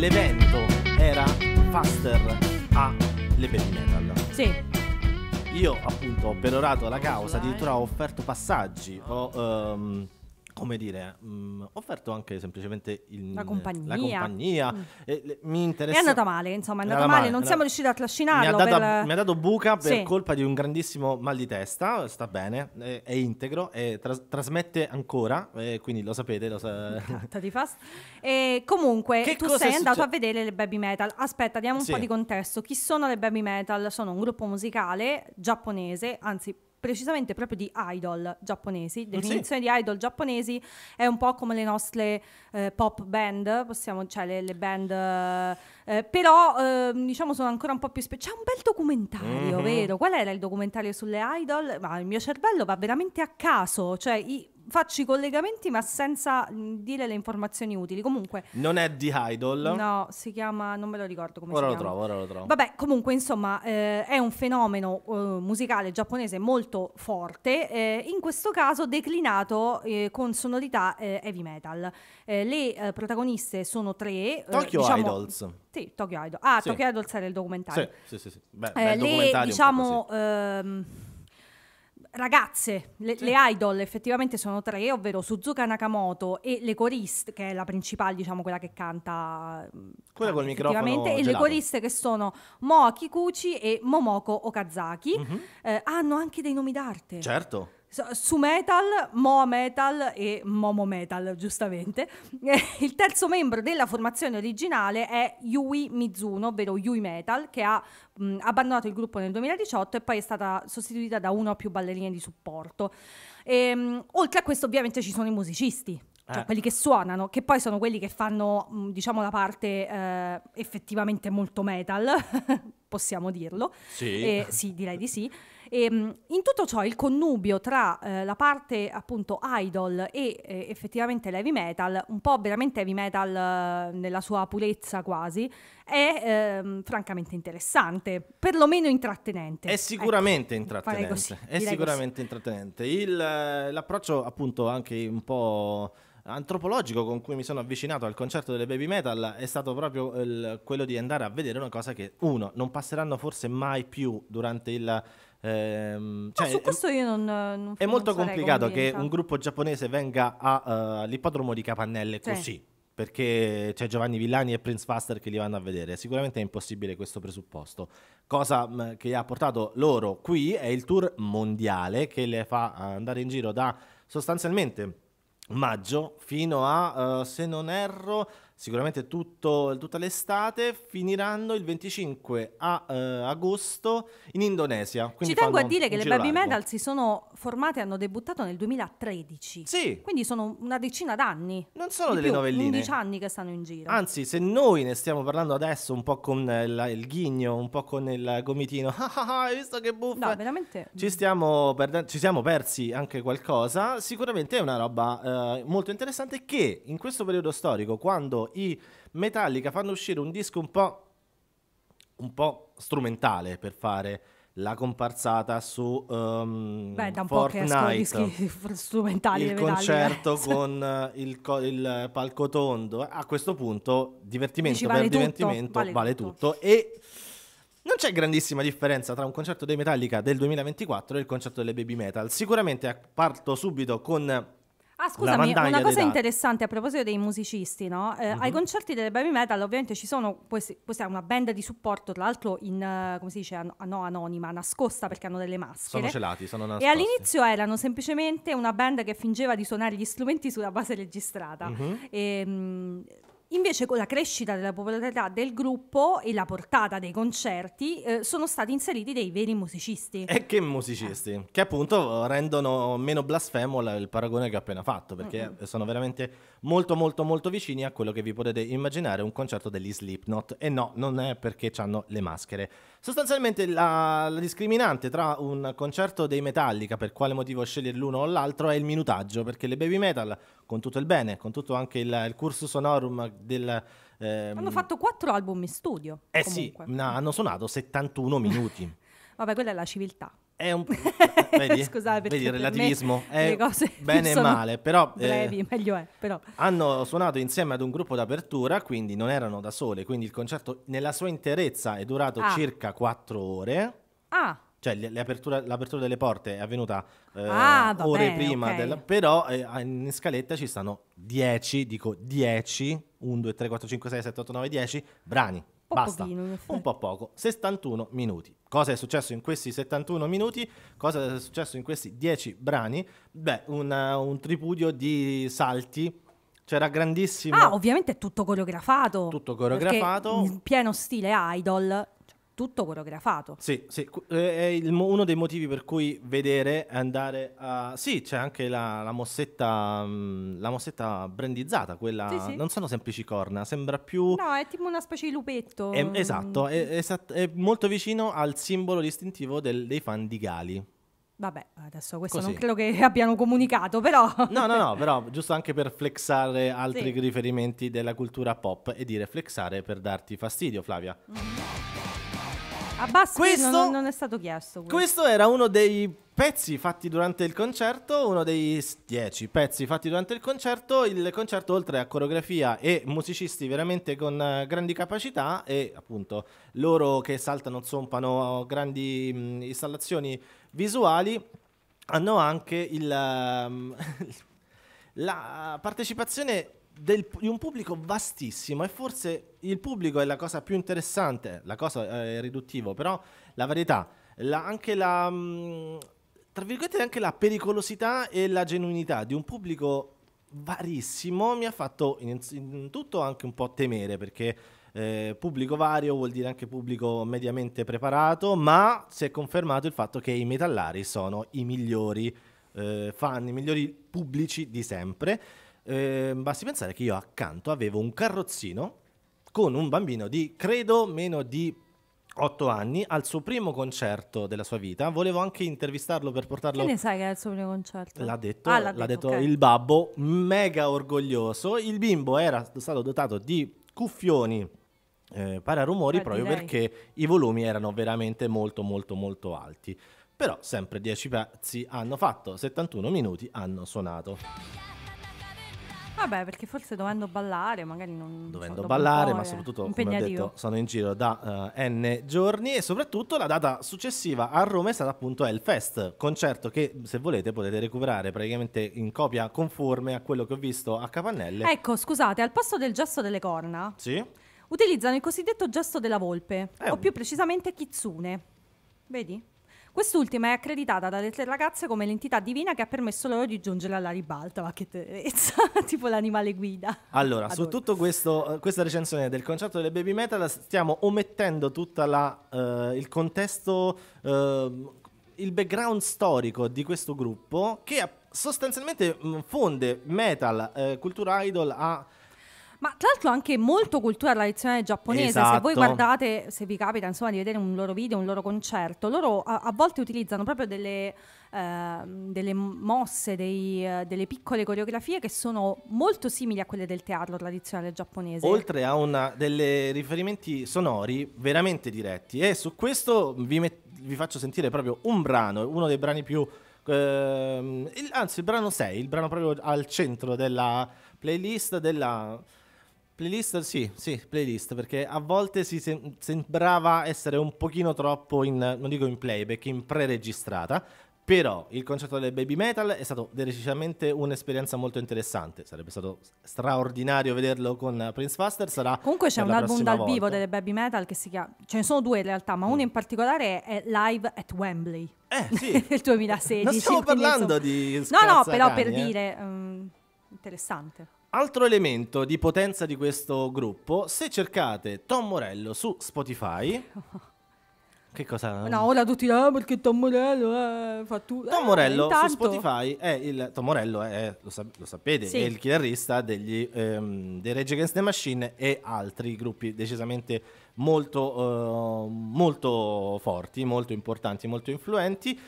l'evento era Faster a Lebel Metal. Sì. Io appunto ho perorato la causa, addirittura ho offerto passaggi, ho... Um, come dire, mh, mm, ho offerto anche semplicemente il, la compagnia. La compagnia mm. e, le, mi interessa... È andata male, insomma, è andata male, male, non siamo riusciti a trascinarlo. Mi ha, dato, per... mi ha dato buca per sì. colpa di un grandissimo mal di testa, sta bene, è, è integro, è tras- trasmette ancora, quindi lo sapete. Lo sa... e comunque, che tu sei andato a vedere le baby metal. Aspetta, diamo un sì. po' di contesto. Chi sono le baby metal? Sono un gruppo musicale giapponese, anzi precisamente proprio di idol giapponesi. Ah, Definizione sì. di idol giapponesi è un po' come le nostre eh, pop band, possiamo, cioè le, le band, eh, però eh, diciamo sono ancora un po' più... Spe- C'è un bel documentario, mm-hmm. vero? Qual era il documentario sulle idol? Ma il mio cervello va veramente a caso, cioè... I- faccio i collegamenti ma senza dire le informazioni utili. Comunque... Non è The Idol. No, si chiama... non me lo ricordo come ora si chiama. Ora lo trovo, ora lo trovo. Vabbè, comunque insomma eh, è un fenomeno eh, musicale giapponese molto forte, eh, in questo caso declinato eh, con sonorità eh, heavy metal. Eh, le protagoniste sono tre... Tokyo diciamo, Idols. Sì, Tokyo Idol. Ah, sì. Tokyo Idols era il documentario. Sì, sì, sì. sì. Beh, eh, le, diciamo... Ehm, ragazze, le, sì. le, idol effettivamente sono tre, ovvero Suzuka Nakamoto e le coriste, che è la principale, diciamo quella che canta. Quella col microfono. E le coriste che sono Moa Kikuchi e Momoko Okazaki. Mm-hmm. Eh, hanno anche dei nomi d'arte. Certo su metal, mo Metal e Momo Metal, giustamente. Il terzo membro della formazione originale è Yui Mizuno, ovvero Yui Metal, che ha mh, abbandonato il gruppo nel 2018 e poi è stata sostituita da una o più ballerine di supporto. E, ehm, mh, oltre a questo, ovviamente, ci sono i musicisti. Cioè, eh. quelli che suonano, che poi sono quelli che fanno, diciamo, la parte eh, effettivamente molto metal, possiamo dirlo. Sì. E, eh, sì, direi di sì. E, ehm, in tutto ciò il connubio tra eh, la parte appunto idol e eh, effettivamente l'heavy metal, un po' veramente heavy metal eh, nella sua purezza quasi, è ehm, francamente interessante, perlomeno intrattenente. È ecco, sicuramente ecco, intrattenente, così, è sicuramente così. intrattenente. Il, eh, l'approccio appunto anche un po' antropologico con cui mi sono avvicinato al concerto delle baby metal è stato proprio il, quello di andare a vedere una cosa che uno non passeranno forse mai più durante il Ehm, cioè, su questo io non, non È molto complicato convinta. che un gruppo giapponese venga eh, all'ippodromo uh, di Capannelle sì. così, perché c'è Giovanni Villani e Prince Faster che li vanno a vedere. Sicuramente è impossibile questo presupposto. Cosa mh, mm, che ha portato loro qui è il tour mondiale che le fa andare in giro da sostanzialmente maggio fino a, uh, se non erro, sicuramente tutto, tutta l'estate, finiranno il 25 a, eh, agosto in Indonesia. Ci tengo a dire che le Baby largo. Metal si sono formate e hanno debuttato nel 2013. Sì. Quindi sono una decina d'anni. Non sono delle più, novelline. 11 anni che stanno in giro. Anzi, se noi ne stiamo parlando adesso un po' con il, eh, il ghigno, un po' con il gomitino, ah, ah, ah, hai visto che buffa. No, veramente. Ci, stiamo perde- ci siamo persi anche qualcosa. Sicuramente è una roba eh, molto interessante che in questo periodo storico, quando i Metallica fanno uscire un disco un po', un po strumentale per fare la comparsata su um, Beh, da un Fortnite, po che dischi strumentali il eh. concerto eh. con il, co- il, palco tondo. A questo punto, divertimento vale per tutto, divertimento vale, vale tutto. tutto. E non c'è grandissima differenza tra un concerto dei Metallica del 2024 e il concerto delle Baby Metal. Sicuramente parto subito con Ah, scusami, una cosa interessante a proposito dei musicisti, no? Eh, mm-hmm. Ai mhm. concerti delle baby metal ovviamente ci sono, questi, questa è una band di supporto, tra l'altro in, come si dice, an- no, anonima, nascosta perché hanno delle maschere. Sono celati, sono nascosti. E all'inizio erano semplicemente una band che fingeva di suonare gli strumenti sulla base registrata. Mm-hmm. Ehm, e, mh, Invece con la crescita della popolarità del gruppo e la portata dei concerti eh, sono stati inseriti dei veri musicisti. E che musicisti? Eh. Che appunto rendono meno blasfemo il paragone che ho appena fatto, perché mm-hmm. sono veramente molto molto molto vicini a quello che vi potete immaginare un concerto degli Slipknot. E no, non è perché hanno le maschere. Sostanzialmente la, la, discriminante tra un concerto dei Metallica, per quale motivo scegliere l'uno o l'altro, è il minutaggio, perché le baby metal, con tutto il bene, con tutto anche il, il cursus sonorum del... Ehm... Hanno fatto quattro album in studio. Eh comunque. sì, no, hanno suonato 71 minuti. Vabbè, quella è la civiltà. È un vedi, Scusate, vedi relativismo, è bene e male, però, eh, brevi, eh, meglio è, però hanno suonato insieme ad un gruppo d'apertura, quindi non erano da sole, quindi il concerto nella sua interezza è durato ah. circa quattro ore. Ah. Cioè l'apertura delle porte è avvenuta eh, ah, vabbè, ore prima, okay. della, però eh, in scaletta ci stanno 10, dico 10, 1, 2, 3, 4, 5, 6, 7, 8, 9, 10 brani po Basta, pochino, un po' poco, 61 minuti. Cosa è successo in questi 71 minuti? Cosa è successo in questi 10 brani? Beh, una, un tripudio di salti c'era grandissimo. Ah, ovviamente è tutto coreografato. Tutto coreografato. In pieno stile idol tutto coreografato. Sì, sì, eh, è il, uno dei motivi per cui vedere è andare a... Sì, c'è anche la, la, mossetta, mm, la mossetta brandizzata, quella... Sì, sì. Non sono semplici corna, sembra più... No, è tipo una specie di lupetto. È, esatto, è, esatto, è, molto vicino al simbolo distintivo del, dei fan di Gali. Vabbè, adesso questo Così. non credo che abbiano comunicato, però... No, no, no, però giusto anche per flexare altri sì. riferimenti della cultura pop e dire flexare per darti fastidio, Flavia. Mm. A Busby questo, non, non, è stato chiesto. Questo. questo era uno dei pezzi fatti durante il concerto, uno dei dieci pezzi fatti durante il concerto. Il concerto, oltre a coreografia e musicisti veramente con eh, grandi capacità, e appunto loro che saltano, zompano grandi mh, mm, installazioni visuali, hanno anche il, um, la partecipazione del, di un pubblico vastissimo e forse il pubblico è la cosa più interessante, la cosa eh, è riduttivo, però la varietà, la, anche la... Mm, tra virgolette anche la pericolosità e la genuinità di un pubblico varissimo mi ha fatto innanzitutto anche un po' temere perché eh, pubblico vario vuol dire anche pubblico mediamente preparato, ma si è confermato il fatto che i metallari sono i migliori eh, fan, i migliori pubblici di sempre. Eh, basti pensare che io accanto avevo un carrozzino con un bambino di credo meno di 8 anni al suo primo concerto della sua vita. Volevo anche intervistarlo per portarlo. Che ne sai che è il suo primo concerto? L'ha detto, ah, l'ha l'ha detto, detto okay. il babbo, mega orgoglioso. Il bimbo era stato dotato di cuffioni. Eh, pararumori ah, proprio direi. perché i volumi erano veramente molto molto molto alti però sempre 10 pezzi hanno fatto 71 minuti hanno suonato Vabbè, perché forse dovendo ballare, magari non. Dovendo so, ballare, ma soprattutto come ho detto, sono in giro da uh, N giorni. E soprattutto la data successiva a Roma è stata appunto Hellfest, concerto che se volete potete recuperare praticamente in copia conforme a quello che ho visto a Capannelle. Ecco, scusate, al posto del gesto delle corna, sì? utilizzano il cosiddetto gesto della volpe, eh, o più precisamente kitsune. Vedi? Quest'ultima è accreditata dalle tre ragazze come l'entità divina che ha permesso loro di giungere alla ribalta, ma che tenerezza, tipo l'animale guida. Allora, Adoro. su tutto questo, eh, questa recensione del concerto delle Baby Metal stiamo omettendo tutto uh, eh, il contesto, uh, il background storico di questo gruppo che sostanzialmente fonde metal, uh, cultura idol a ma tra l'altro anche molto cultura tradizionale giapponese, esatto. se voi esatto. guardate, se vi capita insomma di vedere un loro video, un loro concerto, loro a, a volte utilizzano proprio delle, eh, delle mosse, dei, eh, delle piccole coreografie che sono molto simili a quelle del teatro tradizionale giapponese. Oltre a una, delle riferimenti sonori veramente diretti e su questo vi, met- vi faccio sentire proprio un brano, uno dei brani più... Ehm, il, anzi, il brano 6, il brano proprio al centro della playlist della Playlist, sì, sì, playlist, perché a volte si sem- sembrava essere un pochino troppo in, non dico in playback, in pre-registrata, però il concerto del baby metal è stato decisamente un'esperienza molto interessante, sarebbe stato straordinario vederlo con Prince Faster, sarà Comunque c'è un album dal vivo delle baby metal che si chiama, ce ne sono due in realtà, ma mm. uno in particolare è Live at Wembley. Eh, sì. del 2016. Non stiamo parlando di No, no, però cani, per eh. dire um, interessante. Altro elemento di potenza di questo gruppo, se cercate Tom Morello su Spotify... Che cosa? No, ora tutti là ah, perché Tom Morello eh, fa tutto. Tom eh, Morello eh, su Spotify è il. Tom Morello è, lo, sa- lo sapete, sì. è il chitarrista degli, ehm, dei Rage Against the Machine e altri gruppi decisamente molto, eh, molto forti, molto importanti, molto influenti.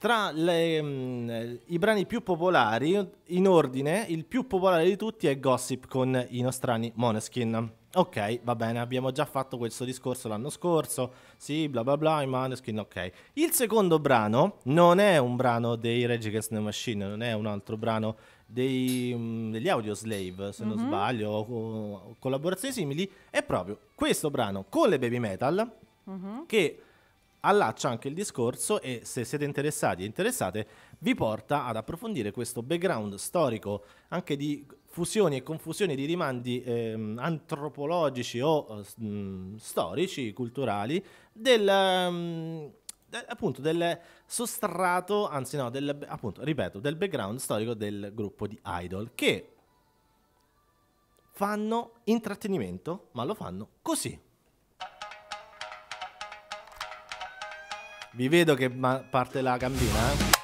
Tra le, mh, mm, i brani più popolari, in ordine, il più popolare di tutti è Gossip con i nostrani Moneskin. Ok, va bene, abbiamo già fatto questo discorso l'anno scorso, sì, bla bla bla, i Moneskin, ok. Il secondo brano non è un brano dei Rage Against the Machine, non è un altro brano dei, um, degli Audioslave, se mm-hmm. non mhm. sbaglio, o, o collaborazioni simili, è proprio questo brano con le Baby Metal, mm-hmm. che allaccia anche il discorso e se siete interessati e interessate vi porta ad approfondire questo background storico anche di fusioni e confusioni di rimandi eh, antropologici o mh, mm, storici, culturali, del, mh, mm, del, appunto, del sostrato, anzi no, del, appunto, ripeto, del background storico del gruppo di Idol, che fanno intrattenimento, ma lo fanno così. Vi vedo che parte la gambina, eh?